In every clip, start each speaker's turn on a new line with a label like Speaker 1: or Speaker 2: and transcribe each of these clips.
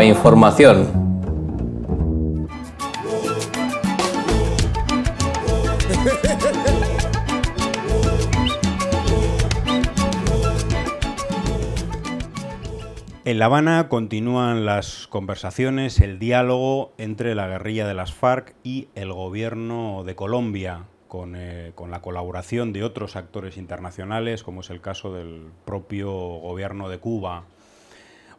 Speaker 1: información. En La Habana continúan las conversaciones, el diálogo entre la guerrilla de las FARC y el gobierno de Colombia, con, eh, la colaboración de otros actores internacionales, como es el caso del propio gobierno de Cuba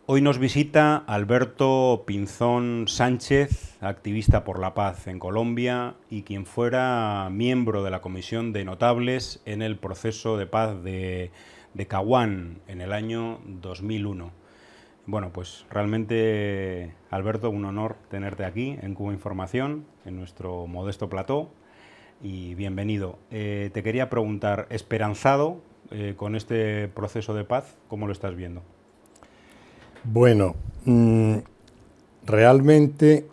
Speaker 1: Hoy nos visita Alberto Pinzón Sánchez, activista por la paz en Colombia y quien fuera miembro de la Comisión de Notables en el proceso de paz de, Caguán en el año 2001. Bueno, pues realmente, Alberto, un honor tenerte aquí en Cuba Información, en nuestro modesto plató, y bienvenido. Eh, te quería preguntar, ¿esperanzado eh, con este proceso de paz? ¿Cómo lo estás viendo?
Speaker 2: Bueno, mm, realmente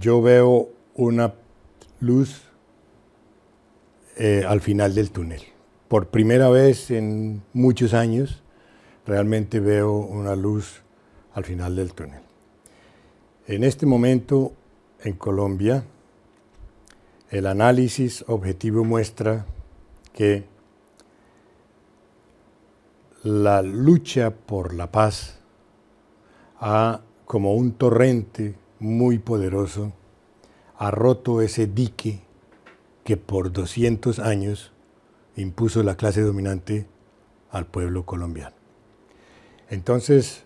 Speaker 2: yo veo una luz eh, al final del túnel. Por primera vez en muchos años, realmente veo una luz al final del túnel. En este momento, en Colombia, el análisis objetivo muestra que la lucha por la paz ha, como un torrente muy poderoso, ha roto ese dique que por 200 años impuso la clase dominante al pueblo colombiano. Entonces,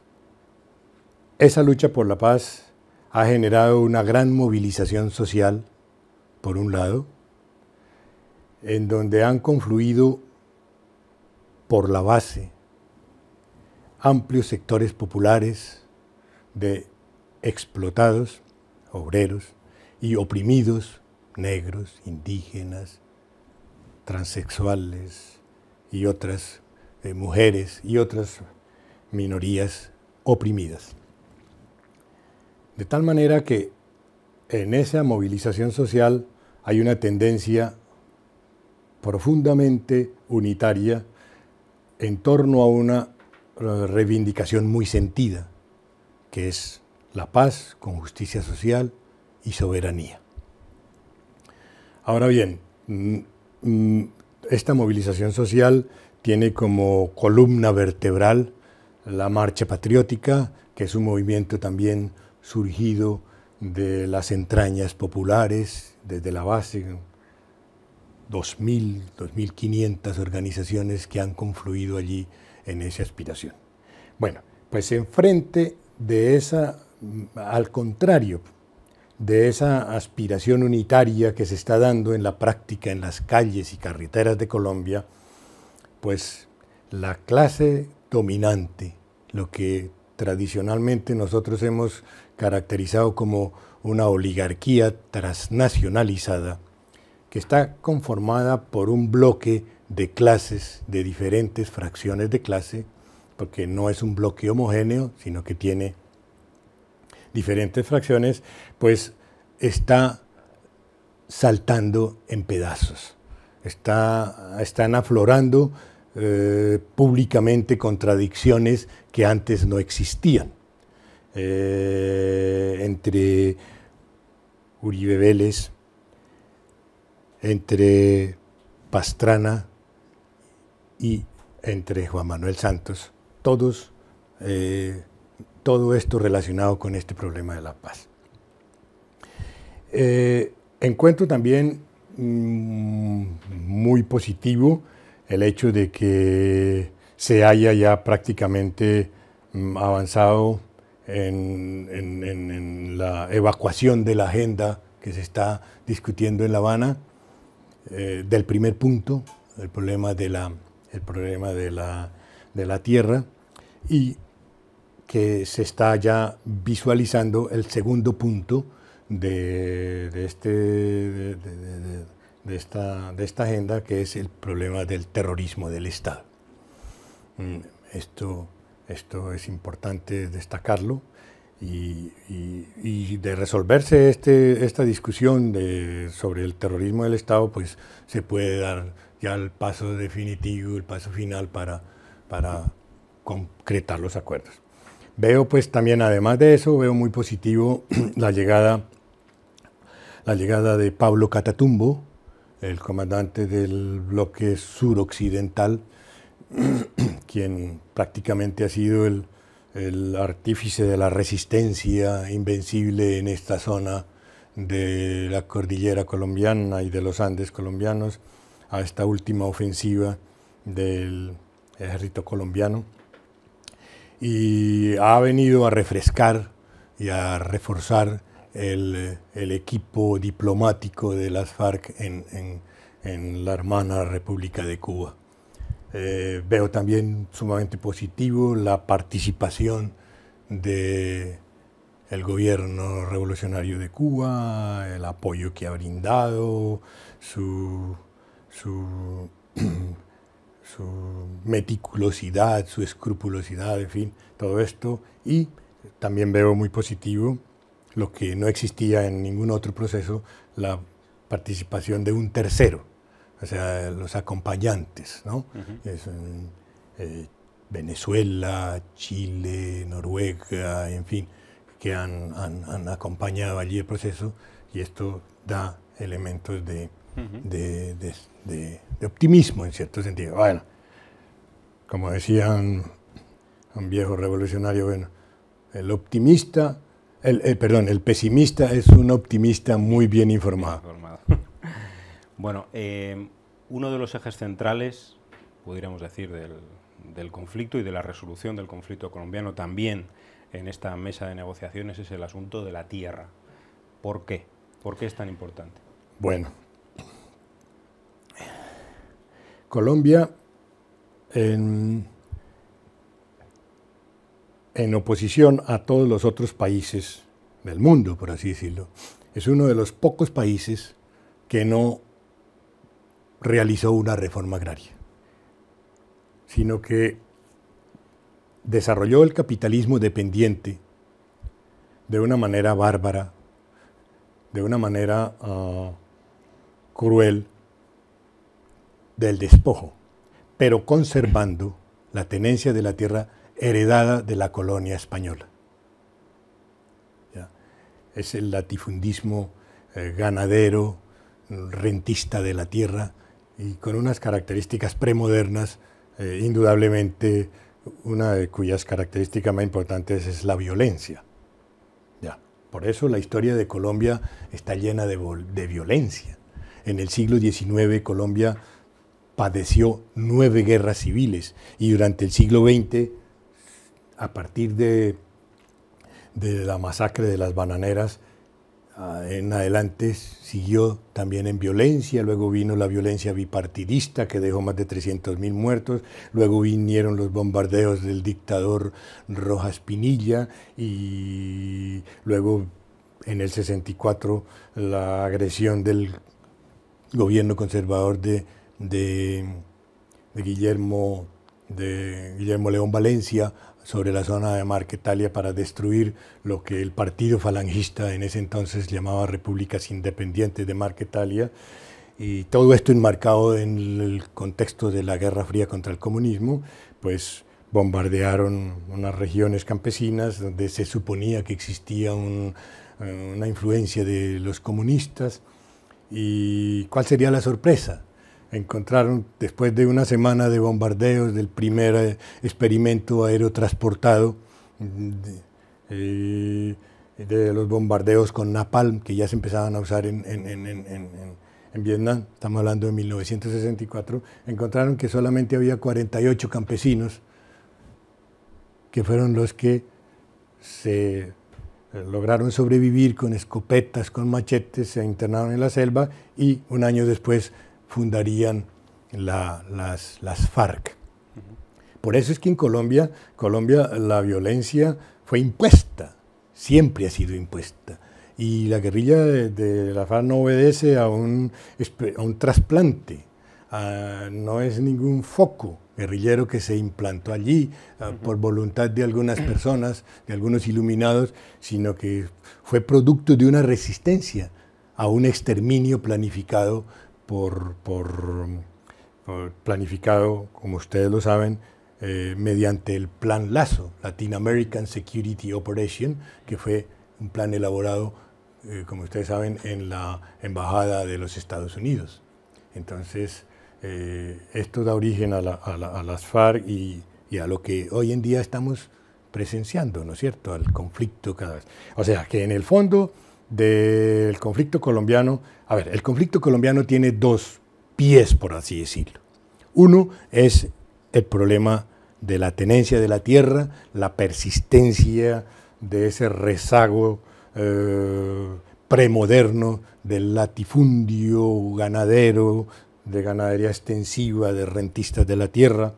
Speaker 2: esa lucha por la paz ha generado una gran movilización social, por un lado, en donde han confluido por la base amplios sectores populares de explotados, obreros, y oprimidos, negros, indígenas, transexuales y otras eh, mujeres y otras minorías oprimidas. De tal manera que en esa movilización social hay una tendencia profundamente unitaria en torno a una reivindicación muy sentida, que es la paz con justicia social y soberanía. Ahora bien, mm, mm, esta movilización social tiene como columna vertebral la Marcha Patriótica, que es un movimiento también surgido de las entrañas populares, desde la base, 2.000, 2.500 organizaciones que han confluido allí en esa aspiración. Bueno, pues enfrente de esa, al contrario, de esa aspiración unitaria que se está dando en la práctica en las calles y carreteras de Colombia, pues la clase dominante, lo que tradicionalmente nosotros hemos caracterizado como una oligarquía transnacionalizada, que está conformada por un bloque de clases, de diferentes fracciones de clase, porque no es un bloque homogéneo, sino que tiene diferentes fracciones, pues está saltando en pedazos, está, están aflorando eh, públicamente contradicciones que antes no existían. Eh, entre Uribe Vélez, entre Pastrana, y entre Juan Manuel Santos, todos, eh, todo esto relacionado con este problema de la paz. Eh, encuentro también mm, muy positivo el hecho de que se haya ya prácticamente mm, avanzado en, la evacuación de la agenda que se está discutiendo en La Habana, eh, del primer punto, el problema de la el problema de la, Tierra y que se está ya visualizando el segundo punto de, este, de, esta, agenda, que es el problema del terrorismo del Estado. Mm, esto, esto es importante destacarlo y, de resolverse este, esta discusión sobre el terrorismo del Estado, pues se puede dar ya el paso definitivo, el paso final para, para concretar los acuerdos. Veo pues también, además de eso, veo muy positivo la llegada, la llegada de Pablo Catatumbo, el comandante del bloque suroccidental, quien prácticamente ha sido el, el artífice de la resistencia invencible en esta zona de la cordillera colombiana y de los Andes colombianos a esta última ofensiva del ejército colombiano y ha venido a refrescar y a reforzar el, equipo diplomático de las FARC en, la hermana República de Cuba. Eh, veo también sumamente positivo la participación de gobierno revolucionario de Cuba, el apoyo que ha brindado, su su, su meticulosidad, su escrupulosidad, en fin, todo esto. Y también veo muy positivo lo que no existía en ningún otro proceso, la participación de un tercero, o sea, los acompañantes, ¿no? Eh, Venezuela, Chile, Noruega, en fin, que han acompañado allí el proceso y esto da elementos de, de, optimismo en cierto sentido. Bueno, como decían un, viejo revolucionario, bueno, el optimista, el, eh, perdón, el pesimista es un optimista muy bien informado.
Speaker 1: bueno, em, uno de los ejes centrales, pudiéramos decir, del conflicto y de la resolución del conflicto colombiano también en esta mesa de negociaciones es el asunto de la tierra. ¿Por qué? ¿Por qué es tan importante?
Speaker 2: Bueno, Colombia en, oposición a todos los otros países del mundo, por así decirlo, es uno de los pocos países que no realizó una reforma agraria, sino que desarrolló el capitalismo dependiente de una manera bárbara, de una manera ah, cruel, del despojo, pero conservando la tenencia de la tierra heredada de la colonia española. Es el latifundismo eh, ganadero, rentista de la tierra y con unas características premodernas, eh, indudablemente una de cuyas características más importantes es la violencia. Por eso la historia de Colombia está llena de, de violencia. En el siglo XIX Colombia padeció nueve guerras civiles y durante el siglo XX, a partir de, de la masacre de las bananeras, ah, en adelante siguió también en violencia, luego vino la violencia bipartidista que dejó más de 300.000 muertos, luego vinieron los bombardeos del dictador Rojas Pinilla y luego en el 64 la agresión del gobierno conservador de de, Guillermo de Guillermo León Valencia sobre la zona de Marquetalia para destruir lo que el partido falangista en ese entonces llamaba Repúblicas Independientes de Marquetalia. Y todo esto enmarcado en el contexto de la Guerra Fría contra el comunismo, pues bombardearon unas regiones campesinas donde se suponía que existía eh, una influencia de los comunistas. ¿Y cuál sería la sorpresa? encontraron después de una semana de bombardeos del primer eh, experimento aerotransportado, mm, de, eh, de los bombardeos con napalm que ya se empezaban a usar en, en, en, en, Vietnam, estamos hablando de 1964, encontraron que solamente había 48 campesinos que fueron los que eh, lograron sobrevivir con escopetas, con machetes, se internaron en la selva y un año después fundarían las, FARC. Por eso es que en Colombia, Colombia la violencia fue impuesta, siempre ha sido impuesta. Y la guerrilla de, la FARC no obedece a un, un trasplante, no es ningún foco guerrillero que se implantó allí por voluntad de algunas personas, de algunos iluminados, sino que fue producto de una resistencia a un exterminio planificado por, planificado, como ustedes lo saben, eh, mediante el plan Lazo Latin American Security Operation, que fue un plan elaborado, eh, como ustedes saben, en la Embajada de los Estados Unidos. Entonces, eh, esto da origen a, las FARC y, y, a lo que hoy en día estamos presenciando, ¿no es cierto?, al conflicto cada vez. O sea, que en el fondo del conflicto colombiano, a ver, el conflicto colombiano tiene dos pies, por así decirlo. Uno es el problema de la tenencia de la tierra, la persistencia de ese rezago eh, premoderno del latifundio ganadero, de ganadería extensiva, de rentistas de la tierra.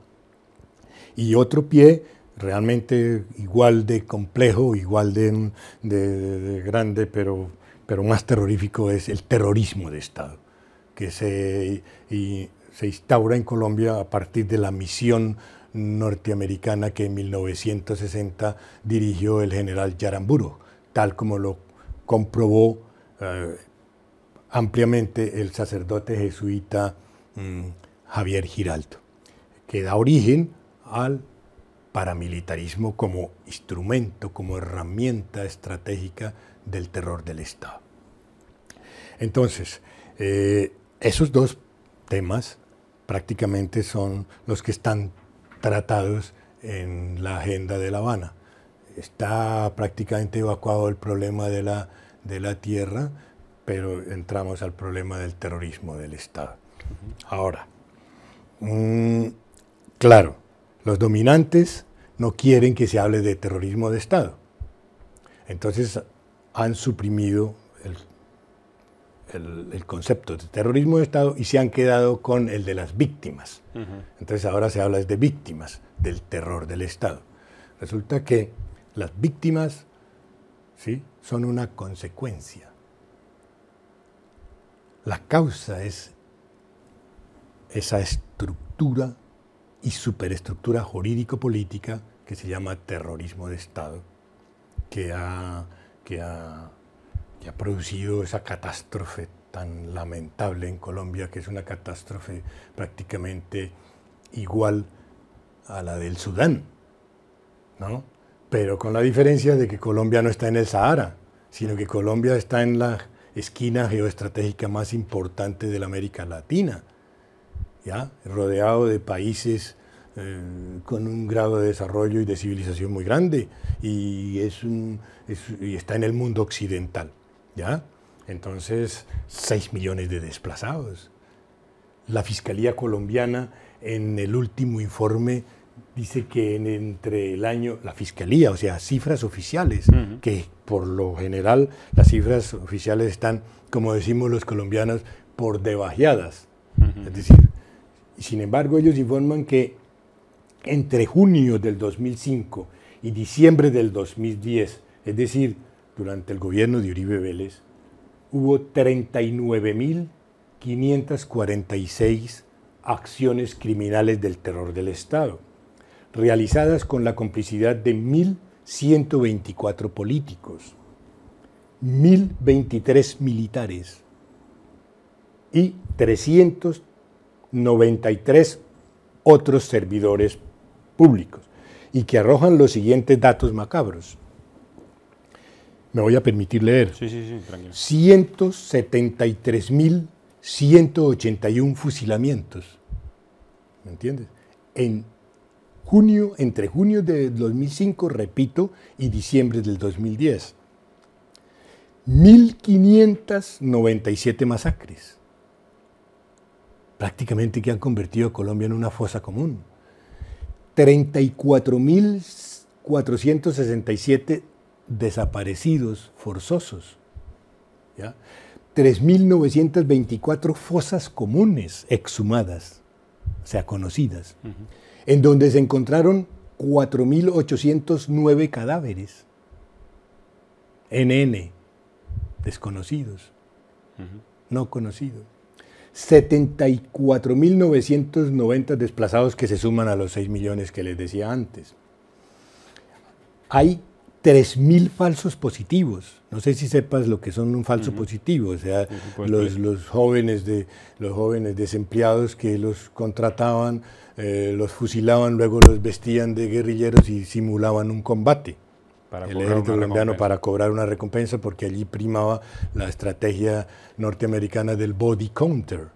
Speaker 2: Y otro pie realmente igual de complejo, igual de, grande, pero, pero más terrorífico es el terrorismo de Estado, que se, se instaura en Colombia a partir de la misión norteamericana que en 1960 dirigió el general Yaramburo, tal como lo comprobó eh, ampliamente el sacerdote jesuita mm, Javier Giraldo, que da origen al paramilitarismo como instrumento, como herramienta estratégica del terror del Estado. Entonces, eh, esos dos temas prácticamente son los que están tratados en la agenda de La Habana. Está prácticamente evacuado el problema de la, tierra, pero entramos al problema del terrorismo del Estado. Ahora, mm, claro, los dominantes no quieren que se hable de terrorismo de Estado. Entonces han suprimido el, concepto de terrorismo de Estado y se han quedado con el de las víctimas. Entonces ahora se habla de víctimas del terror del Estado. Resulta que las víctimas ¿sí? son una consecuencia. La causa es esa estructura y superestructura jurídico-política que se llama terrorismo de Estado, que ha, que ha, que ha producido esa catástrofe tan lamentable en Colombia, que es una catástrofe prácticamente igual a la del Sudán, ¿no? Pero con la diferencia de que Colombia no está en el Sahara, sino que Colombia está en la esquina geoestratégica más importante de la América Latina, ¿ya? rodeado de países eh, con un grado de desarrollo y de civilización muy grande y, es un, y está en el mundo occidental. ¿ya? Entonces, 6 millones de desplazados. La Fiscalía colombiana en el último informe dice que en, entre el año, la Fiscalía, o sea, cifras oficiales, que por lo general las cifras oficiales están, como decimos los colombianos, por debajeadas. Es decir, sin embargo, ellos informan que entre junio del 2005 y diciembre del 2010, es decir, durante el gobierno de Uribe Vélez, hubo 39.546 acciones criminales del terror del Estado, realizadas con la complicidad de 1.124 políticos, 1.023 militares y 393 otros servidores públicos y que arrojan los siguientes datos macabros. Me voy a permitir leer. Sí,
Speaker 1: sí, sí, tranquilo.
Speaker 2: 173.181 fusilamientos. ¿Me entiendes? En junio, entre junio de 2005, repito, y diciembre del 2010. 1.597 masacres. Prácticamente que han convertido a Colombia en una fosa común. 34.467 desaparecidos forzosos, 3.924 fosas comunes exhumadas, o sea, conocidas, en donde se encontraron 4.809 cadáveres, NN, desconocidos, no conocidos. 74.990 desplazados que se suman a los 6 millones que les decía antes. Hay 3.000 falsos positivos. No sé si sepas lo que son un falso positivo, o sea, los, jóvenes de, los jóvenes desempleados que los contrataban, eh, los fusilaban, luego los vestían de guerrilleros y simulaban un combate el ejército colombiano para cobrar una recompensa porque allí primaba la estrategia norteamericana del body counter,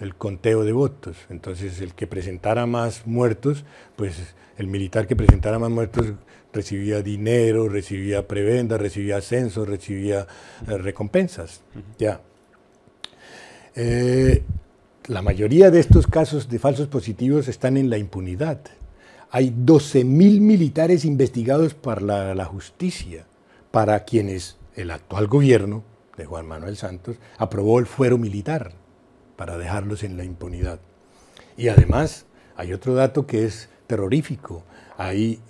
Speaker 2: el conteo de votos. Entonces el que presentara más muertos, pues el militar que presentara más muertos recibía dinero, recibía prebendas, recibía ascensos, recibía eh, recompensas. Ya. Eh, la mayoría de estos casos de falsos positivos están en la impunidad. Hay 12.000 militares investigados para la, justicia, para quienes el actual gobierno de Juan Manuel Santos aprobó el fuero militar para dejarlos en la impunidad. Y además hay otro dato que es terrorífico. Ahí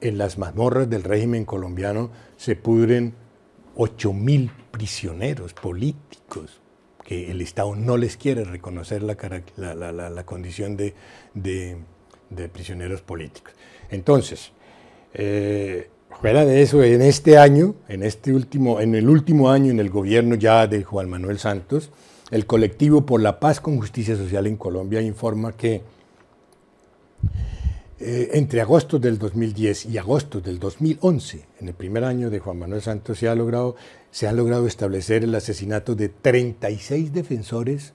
Speaker 2: en las mazmorras del régimen colombiano se pudren 8.000 prisioneros políticos que el Estado no les quiere reconocer la, condición de de prisioneros políticos. Entonces, eh, fuera de eso, en este año, en, este último, en el último año en el gobierno ya de Juan Manuel Santos, el colectivo por la paz con justicia social en Colombia informa que eh, entre agosto del 2010 y agosto del 2011, en el primer año de Juan Manuel Santos, se, ha logrado, se han logrado establecer el asesinato de 36 defensores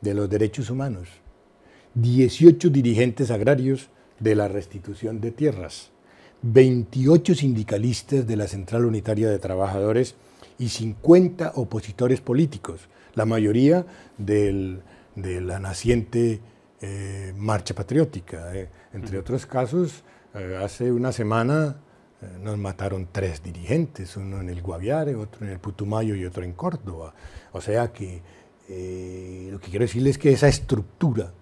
Speaker 2: de los derechos humanos 18 dirigentes agrarios de la restitución de tierras, 28 sindicalistas de la Central Unitaria de Trabajadores y 50 opositores políticos, la mayoría de la naciente eh, Marcha Patriótica. Eh. Entre otros casos, eh, hace una semana nos mataron tres dirigentes, uno en el Guaviare, otro en el Putumayo y otro en Córdoba. O sea que lo que quiero decirles es que esa estructura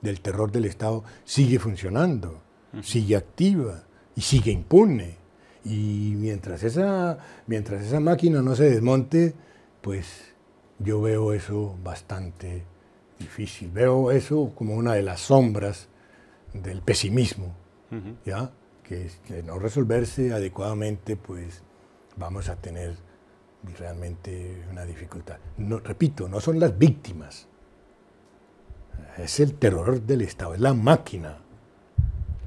Speaker 2: del terror del Estado sigue funcionando, sigue activa y sigue impune. Y mientras esa, mientras esa máquina no se desmonte, pues yo veo eso bastante difícil. Veo eso como una de las sombras del pesimismo, ¿ya? Que no resolverse adecuadamente, pues vamos a tener realmente una dificultad. No, repito, no son las víctimas, es el terror del Estado, es la máquina.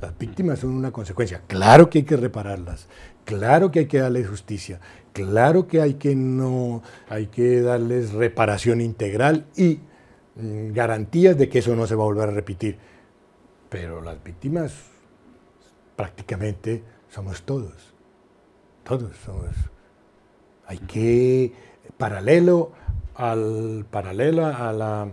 Speaker 2: Las víctimas son una consecuencia. Mm. Claro que hay que repararlas, claro que hay que darles justicia, claro que hay que no, hay que darles reparación integral y mm, garantías de que eso no se va a volver a repetir. Pero las víctimas prácticamente somos todos. Todos somos. Hay que paralelo al paralelo a la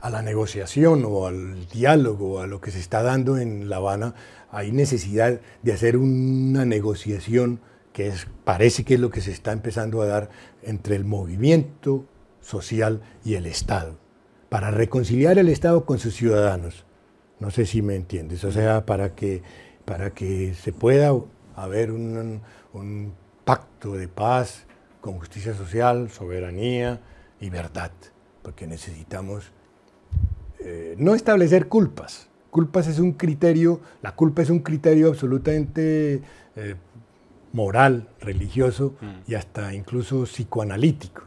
Speaker 2: a la negociación o al diálogo, a lo que se está dando en La Habana, hay necesidad de hacer una negociación que es, parece que es lo que se está empezando a dar entre el movimiento social y el Estado, para reconciliar el Estado con sus ciudadanos. No sé si me entiendes, o sea, para que, para que se pueda haber un, un pacto de paz con justicia social, soberanía y verdad, porque necesitamos eh, no establecer culpas. Culpas es un criterio, la culpa es un criterio absolutamente eh, moral, religioso mm. y hasta incluso psicoanalítico.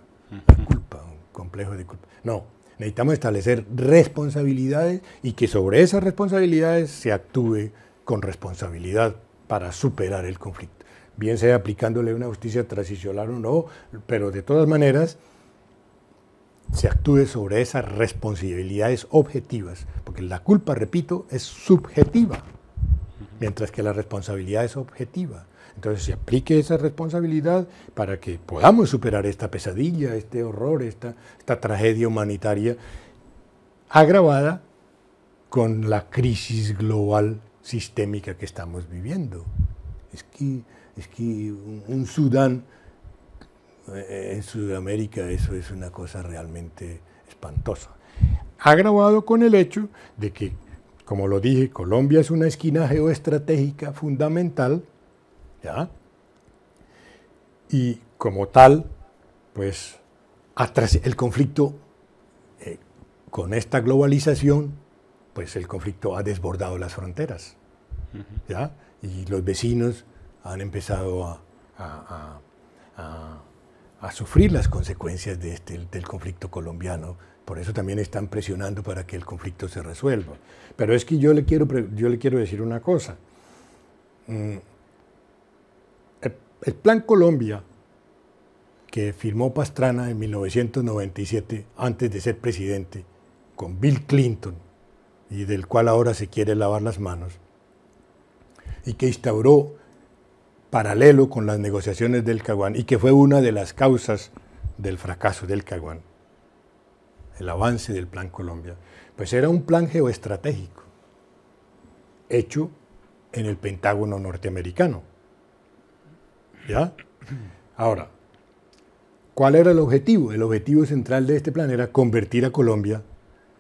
Speaker 2: culpa, complejo de culpa. No, necesitamos establecer responsabilidades y que sobre esas responsabilidades se actúe con responsabilidad para superar el conflicto. Bien sea aplicándole una justicia transicional o no, pero de todas maneras se actúe sobre esas responsabilidades objetivas, porque la culpa, repito, es subjetiva, mientras que la responsabilidad es objetiva. Entonces se aplique esa responsabilidad para que podamos superar esta pesadilla, este horror, esta, esta tragedia humanitaria agravada con la crisis global sistémica que estamos viviendo. Es que, es que un Sudán eh, en Sudamérica eso es una cosa realmente espantosa. Agravado con el hecho de que, como lo dije, Colombia es una esquina geoestratégica fundamental, ¿ya? Y como tal, pues el conflicto eh, con esta globalización, pues el conflicto ha desbordado las fronteras, ¿ya? Y los vecinos han empezado a a sufrir las consecuencias de este, del conflicto colombiano. Por eso también están presionando para que el conflicto se resuelva. Pero es que yo le quiero, yo le quiero decir una cosa. Mm, el Plan Colombia, que firmó Pastrana en 1997, antes de ser presidente, con Bill Clinton, y del cual ahora se quiere lavar las manos, y que instauró paralelo con las negociaciones del Caguán y que fue una de las causas del fracaso del Caguán, el avance del Plan Colombia. Pues era un plan geoestratégico hecho en el Pentágono norteamericano. ¿Ya? Ahora, ¿cuál era el objetivo? El objetivo central de este plan era convertir a Colombia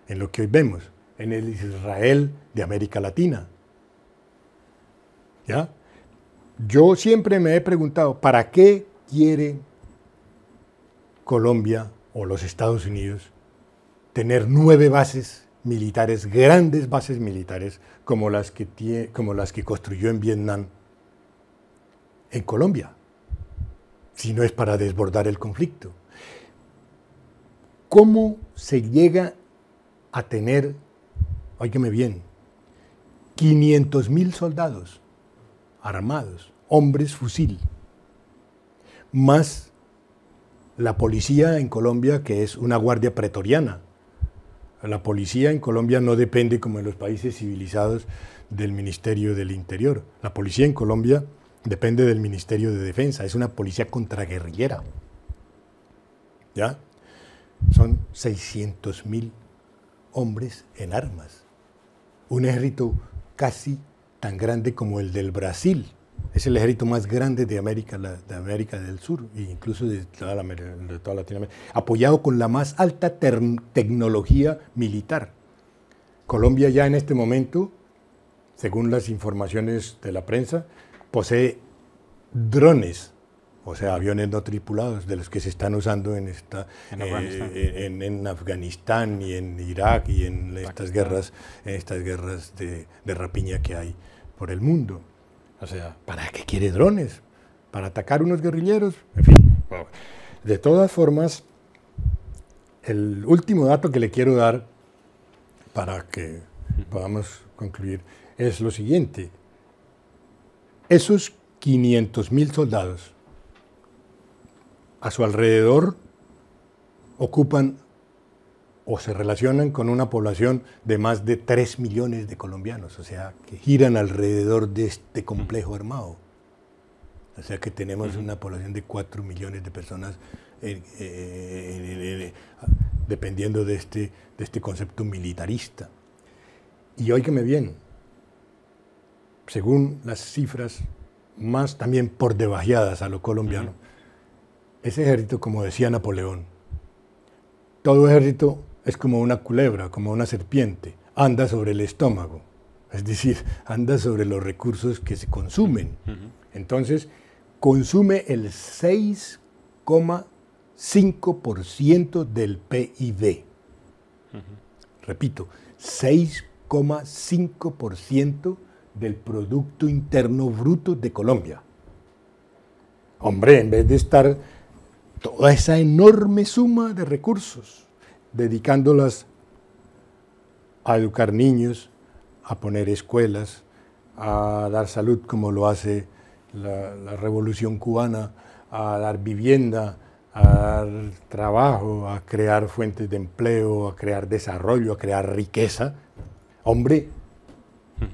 Speaker 2: en lo que hoy vemos, en el Israel de América Latina. ¿Ya? Yo siempre me he preguntado, ¿para qué quiere Colombia o los Estados Unidos tener nueve bases militares, grandes bases militares, como las que, como las que construyó en Vietnam, en Colombia, si no es para desbordar el conflicto? ¿Cómo se llega a tener, óigame bien, 500.000 mil soldados? armados, hombres fusil, más la policía en Colombia, que es una guardia pretoriana. La policía en Colombia no depende, como en los países civilizados, del Ministerio del Interior. La policía en Colombia depende del Ministerio de Defensa, es una policía contraguerrillera. ¿Ya? Son 600.000 hombres en armas. Un ejército casi tan grande como el del Brasil. Es el ejército más grande de América, de América del Sur, e incluso de toda, la, de toda Latinoamérica, apoyado con la más alta tecnología militar. Colombia ya en este momento, según las informaciones de la prensa, posee drones o sea, aviones no tripulados de los que se están usando en, esta, en, eh, eh, Afganistán. y en Irak y en estas guerras, estas guerras de, de rapiña que hay por el mundo. O sea, ¿para qué quiere drones? ¿Para atacar unos guerrilleros? En fin, de todas formas, el último dato que le quiero dar para que podamos concluir es lo siguiente. Esos 500.000 soldados a su alrededor ocupan o se relacionan con una población de más de 3 millones de colombianos, o sea, que giran alrededor de este complejo armado. O sea que tenemos una población de 4 millones de personas eh, eh, eh, dependiendo de este, de este concepto militarista. Y me bien, según las cifras más también por debajeadas a lo colombiano, ese ejército, como decía Napoleón, todo ejército es como una culebra, como una serpiente, anda sobre el estómago, es decir, anda sobre los recursos que se consumen. Entonces, consume el 6,5% del PIB. Repito, 6,5% del Producto Interno Bruto de Colombia. Hombre, en vez de estar toda esa enorme suma de recursos, dedicándolas a educar niños, a poner escuelas, a dar salud como lo hace la, revolución cubana, a dar vivienda, a dar trabajo, a crear fuentes de empleo, a crear desarrollo, a crear riqueza. Hombre,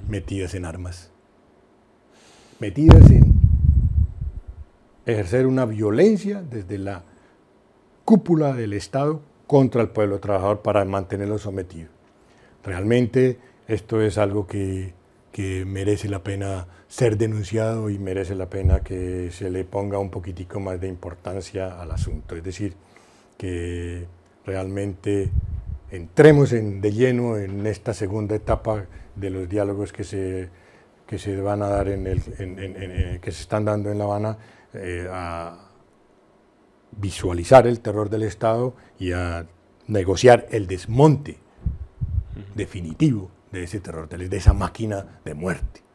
Speaker 2: metidas en armas, metidas en ejercer una violencia desde la cúpula del Estado contra el pueblo trabajador para mantenerlo sometido. Realmente esto es algo que, que merece la pena ser denunciado y merece la pena que se le ponga un poquitico más de importancia al asunto. Es decir, que realmente entremos de lleno en esta segunda etapa de los diálogos que se, que se van a dar en el, eh, que se están dando en La Habana eh, a visualizar el terror del Estado y a negociar el desmonte definitivo de ese terror, de esa máquina de muerte.